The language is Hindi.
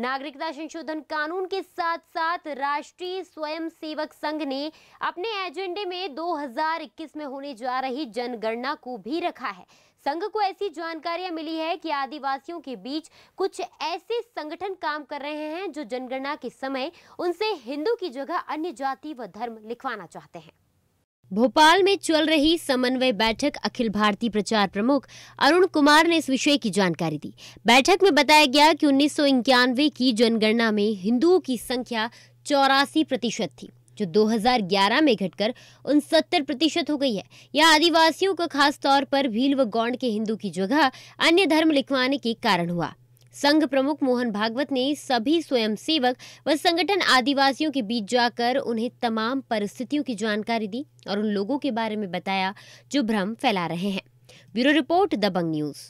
नागरिकता संशोधन कानून के साथ साथ राष्ट्रीय स्वयंसेवक संघ ने अपने एजेंडे में 2021 में होने जा रही जनगणना को भी रखा है संघ को ऐसी जानकारियां मिली है कि आदिवासियों के बीच कुछ ऐसे संगठन काम कर रहे हैं जो जनगणना के समय उनसे हिंदू की जगह अन्य जाति व धर्म लिखवाना चाहते हैं भोपाल में चल रही समन्वय बैठक अखिल भारतीय प्रचार प्रमुख अरुण कुमार ने इस विषय की जानकारी दी बैठक में बताया गया कि उन्नीस की जनगणना में हिंदुओं की संख्या चौरासी प्रतिशत थी जो 2011 में घटकर उनसत्तर प्रतिशत हो गई है यह आदिवासियों खास खासतौर पर भील व गौंड के हिंदू की जगह अन्य धर्म लिखवाने के कारण हुआ संघ प्रमुख मोहन भागवत ने सभी स्वयंसेवक व संगठन आदिवासियों के बीच जाकर उन्हें तमाम परिस्थितियों की जानकारी दी और उन लोगों के बारे में बताया जो भ्रम फैला रहे हैं ब्यूरो रिपोर्ट दबंग न्यूज़